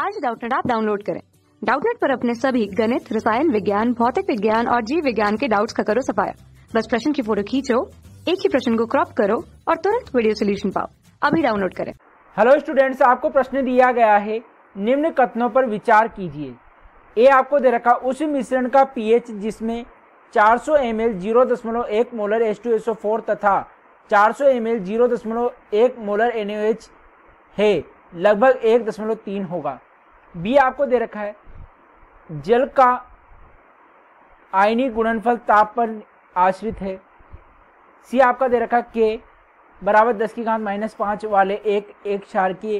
आज डाउटनेट आप डाउनलोड करें डाउटनेट पर अपने सभी गणित रसायन विज्ञान भौतिक विज्ञान और जीव विज्ञान के डाउट्स का करो सफाया बस प्रश्न की फोटो खींचो एक ही प्रश्न को क्रॉप करो और तुरंत वीडियो सोल्यूशन पाओ अभी डाउनलोड करें हेलो स्टूडेंट्स आपको प्रश्न दिया गया है निम्न कथनों पर विचार कीजिए ए आपको दे रखा उस मिश्रण का पीएच जिसमें 400 सौ एम एल जीरो दशमलव एक molar S two S O four तथा 400 सौ एम एल जीरो दशमलव एक मोलर एन है लगभग एक दशमलव तीन होगा बी आपको दे रखा है जल का आयनी गुणनफल ताप पर आश्रित है सी आपका दे रखा है के बराबर दस की घात माइनस पाँच वाले एक एक क्षार की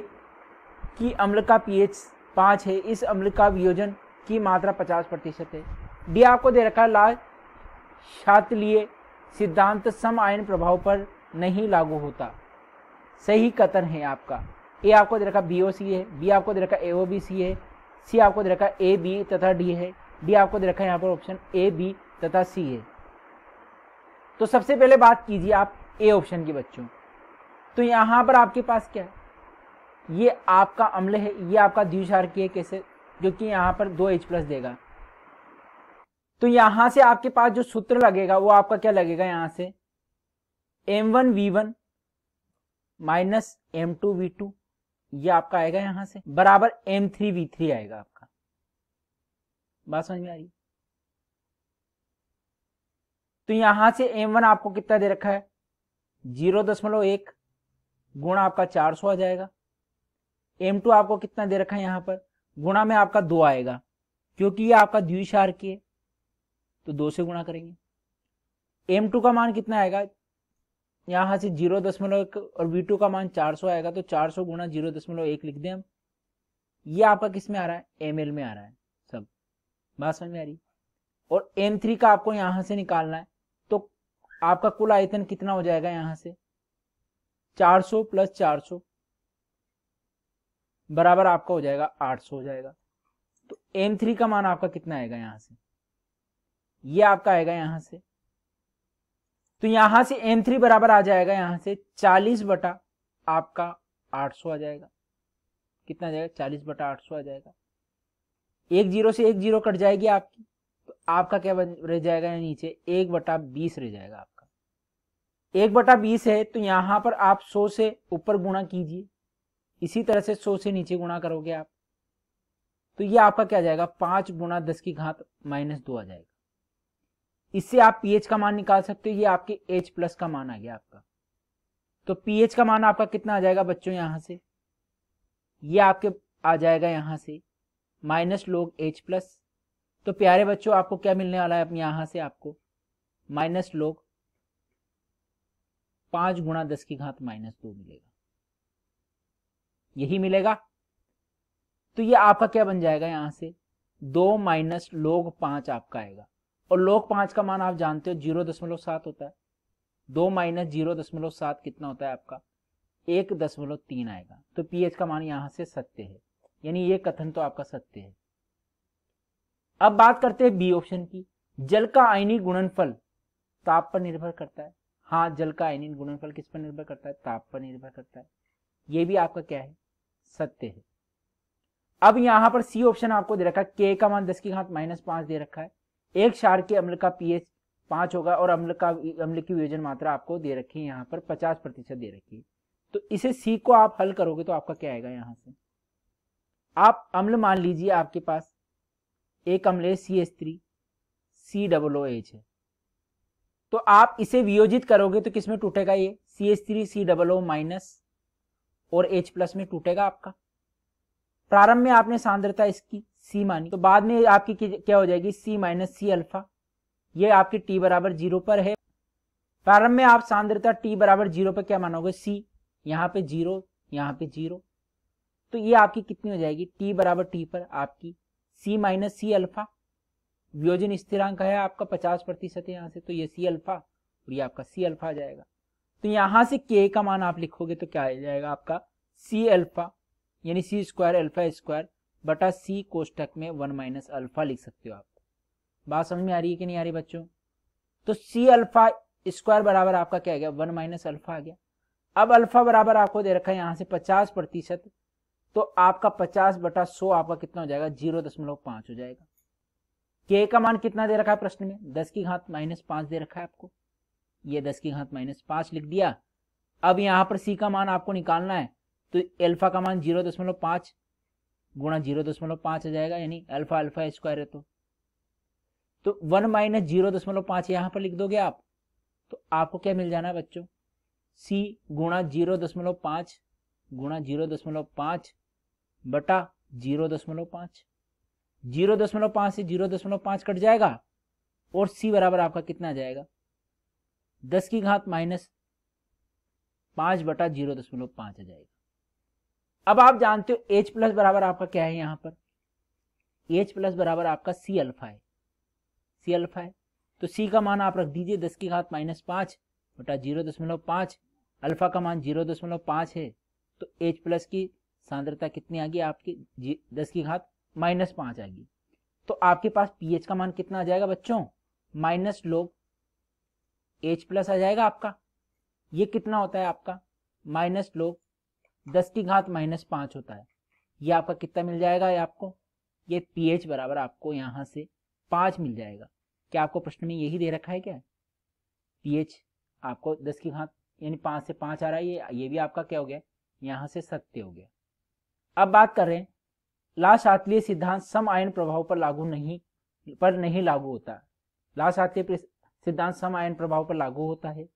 की अम्ल का पीएच एच पाँच है इस अम्ल का वियोजन की मात्रा पचास प्रतिशत है डी आपको दे रखा है लाल लिए सिद्धांत सम आयन प्रभाव पर नहीं लागू होता सही कथन है आपका ए आपको दे रखा बी ओ सी है बी आपको दे रखा ए ओ बी सी है सी आपको दे रखा ए बी तथा डी है डी आपको दे रखा है यहाँ पर ऑप्शन ए बी तथा सी है तो सबसे पहले बात कीजिए आप ए ऑप्शन के बच्चों तो यहाँ पर आपके पास क्या है ये आपका अम्ल है ये आपका की है कैसे जो कि यहाँ पर दो एच प्लस देगा तो यहाँ से आपके पास जो सूत्र लगेगा वो आपका क्या लगेगा यहाँ से M one V one minus M two V two ये आपका आएगा यहां से बराबर एम थ्री वी थ्री आएगा आपका बात समझ में आ रही तो यहां से एम वन आपको कितना दे रखा है जीरो दशमलव एक गुणा आपका चार सौ आ जाएगा एम टू आपको कितना दे रखा है यहां पर गुणा में आपका दो आएगा क्योंकि ये आपका द्विशार की है तो दो से गुणा करेंगे एम टू का मान कितना आएगा यहाँ से जीरो दशमलव एक और वी टू का मान चार सौ आएगा तो चार सौ गुणा जीरो दशमलव एक लिख दें हम ये आपका किस में आ रहा है एम एल में आ रहा है सब बात समझ में आ रही और एम थ्री का आपको यहाँ से निकालना है तो आपका कुल आयतन कितना हो जाएगा यहाँ से चार सौ प्लस चार सौ बराबर आपका हो जाएगा आठ सौ हो जाएगा तो एम थ्री का मान आपका कितना आएगा यहाँ से ये आपका आएगा यहाँ से तो यहां से एम थ्री बराबर आ जाएगा यहां से चालीस बटा आपका आठ सौ आ जाएगा कितना जाएगा चालीस बटा आठ सौ आ जाएगा एक जीरो से एक जीरो कट जाएगी आपकी तो आपका क्या रह जाएगा नीचे एक बटा बीस रह जाएगा आपका एक बटा बीस है तो यहां पर आप सौ से ऊपर गुणा कीजिए इसी तरह से सौ से नीचे गुणा करोगे आप तो ये आपका क्या जाएगा पांच गुणा दस की घात माइनस दो आ जाएगा इससे आप पीएच का मान निकाल सकते हो ये आपके एच प्लस का मान आ गया आपका तो पीएच का मान आपका कितना आ जाएगा बच्चों यहां से ये आपके आ जाएगा यहां से माइनस लोग एच प्लस तो प्यारे बच्चों आपको क्या मिलने वाला है यहां से आपको माइनस लोग पांच गुणा दस की घात माइनस दो मिलेगा यही मिलेगा तो ये आपका क्या बन जाएगा यहां से दो माइनस लोग पांच आपका आएगा और लोग पांच का मान आप जानते हो जीरो दशमलव सात होता है दो माइनस जीरो दशमलव सात कितना होता है आपका एक दशमलव तीन आएगा तो पीएच का मान यहां से सत्य है यानी ये कथन तो आपका सत्य है अब बात करते हैं बी ऑप्शन की जल का आयनी गुणनफल ताप पर निर्भर करता है हाँ जल का आयनी गुणनफल किस पर निर्भर करता है ताप पर निर्भर करता है ये भी आपका क्या है सत्य है अब यहां पर सी ऑप्शन आपको दे रखा है के का मान दस की घात माइनस पांच दे रखा है एक क्षार के अम्ल का पीएच पांच होगा और अम्ल का अम्ल की वियोजन मात्रा आपको दे रखी है यहाँ पर पचास प्रतिशत दे रखी है तो इसे सी को आप हल करोगे तो आपका क्या आएगा यहाँ से आप अम्ल मान लीजिए आपके पास एक अम्ल है C S three C double O H है तो आप इसे वियोजित करोगे तो किसमें टूटेगा ये C S three C double O minus और एच प्लस में टूटेगा आपका प्रारंभ में आपने सांद्रता इसकी सी मानी तो बाद में आपकी क्या हो जाएगी सी माइनस सी अल्फा ये आपकी टी बराबर जीरो पर है प्रारंभ में आप सांद्रता टी बराबर जीरो पर क्या मानोगे सी यहाँ पे जीरो यहाँ पे जीरो तो ये आपकी कितनी हो जाएगी टी बराबर टी पर आपकी सी माइनस सी अल्फा वियोजन स्थिरांक है आपका पचास प्रतिशत है यहाँ से तो ये सी अल्फा और ये आपका सी अल्फा आ जाएगा तो यहाँ से के का मान आप लिखोगे तो क्या आ जाएगा आपका सी अल्फा यानी सी स्क्वायर अल्फा स्क्वायर बटा सी कोष्टक में वन माइनस अल्फा लिख सकते हो आप बात समझ में आ रही है कि नहीं आ रही बच्चों तो सी अल्फा स्क्वायर बराबर आपका क्या गया वन माइनस अल्फा आ गया अब अल्फा बराबर आपको दे रखा है यहां से पचास प्रतिशत तो आपका पचास बटा सो आपका कितना हो जाएगा जीरो दशमलव पांच हो जाएगा के का मान कितना दे रखा है प्रश्न में दस की घात माइनस पांच दे रखा है आपको ये दस की घात माइनस पांच लिख दिया अब यहां पर सी का मान आपको निकालना है तो अल्फा का मान जीरो दशमलव पांच गुणा जीरो दशमलव पाँच आ जाएगा यानी अल्फा अल्फा स्क्वायर है तो तो वन माइनस जीरो दशमलव पाँच यहाँ पर लिख दोगे आप तो आपको क्या मिल जाना है बच्चों सी गुणा जीरो दशमलव पाँच गुणा जीरो दशमलव पाँच बटा जीरो दशमलव पाँच जीरो दशमलव पाँच से जीरो दशमलव पाँच कट जाएगा और सी बराबर आपका कितना आ जाएगा दस की घात माइनस पाँच बटा जीरो दशमलव पाँच आ जाएगा अब आप जानते हो एच प्लस बराबर आपका क्या है यहां पर एच प्लस बराबर आपका सी अल्फा है सी अल्फा है तो सी का मान आप रख दीजिए दस की घात माइनस पांच बटा जीरो दशमलव पांच अल्फा का मान जीरो दशमलव पांच है तो एच प्लस की सांद्रता कितनी आ गई आपकी दस की घात माइनस पांच आ गई तो आपके पास एच का मान कितना आ जाएगा बच्चों माइनस लोग एच प्लस आ जाएगा आपका ये कितना होता है आपका माइनस लोग दस की घात माइनस पांच होता है ये आपका कितना मिल जाएगा ये आपको ये पीएच बराबर आपको यहां से पांच मिल जाएगा क्या आपको प्रश्न में यही दे रखा है क्या पीएच आपको दस की घात यानी पांच से पांच आ रहा है ये ये भी आपका क्या हो गया यहाँ से सत्य हो गया अब बात कर रहे हैं लाशातलीय सिद्धांत सम आयन प्रभाव पर लागू नहीं पर नहीं लागू होता लाश सिद्धांत सम आयन प्रभाव पर लागू होता है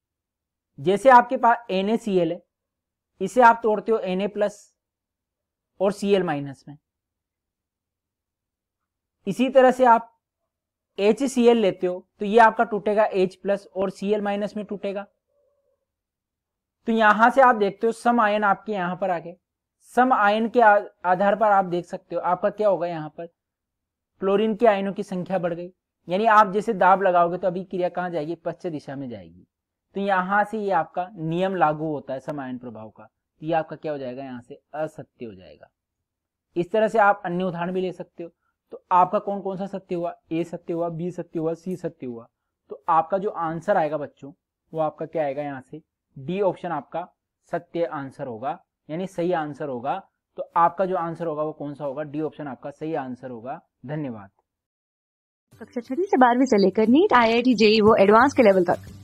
जैसे आपके पास एन है इसे आप तोड़ते हो एन ए प्लस और सी एल माइनस में इसी तरह से आप एच सी एल लेते हो तो ये आपका टूटेगा एच प्लस और सी एल माइनस में टूटेगा तो यहां से आप देखते हो सम आयन आपके यहां पर आ गए सम आयन के आधार पर आप देख सकते हो आपका क्या होगा यहां पर क्लोरीन के आयनों की संख्या बढ़ गई यानी आप जैसे दाब लगाओगे तो अभी क्रिया कहां जाएगी पश्चिम दिशा में जाएगी तो यहाँ से ये यह आपका नियम लागू होता है समायन प्रभाव का तो ये आपका क्या हो जाएगा यहाँ से असत्य हो जाएगा इस तरह से आप अन्य उदाहरण भी ले सकते हो तो आपका कौन कौन सा सत्य हुआ ए सत्य हुआ बी सत्य हुआ सी सत्य हुआ तो आपका जो आंसर आएगा बच्चों वो आपका क्या आएगा यहाँ से डी ऑप्शन आपका सत्य आंसर होगा यानी सही आंसर होगा तो आपका जो आंसर होगा वो कौन सा होगा डी ऑप्शन आपका सही आंसर होगा धन्यवाद कक्षा छठी से बारहवीं से लेकर NEET I I T JEE वो एडवांस के लेवल तक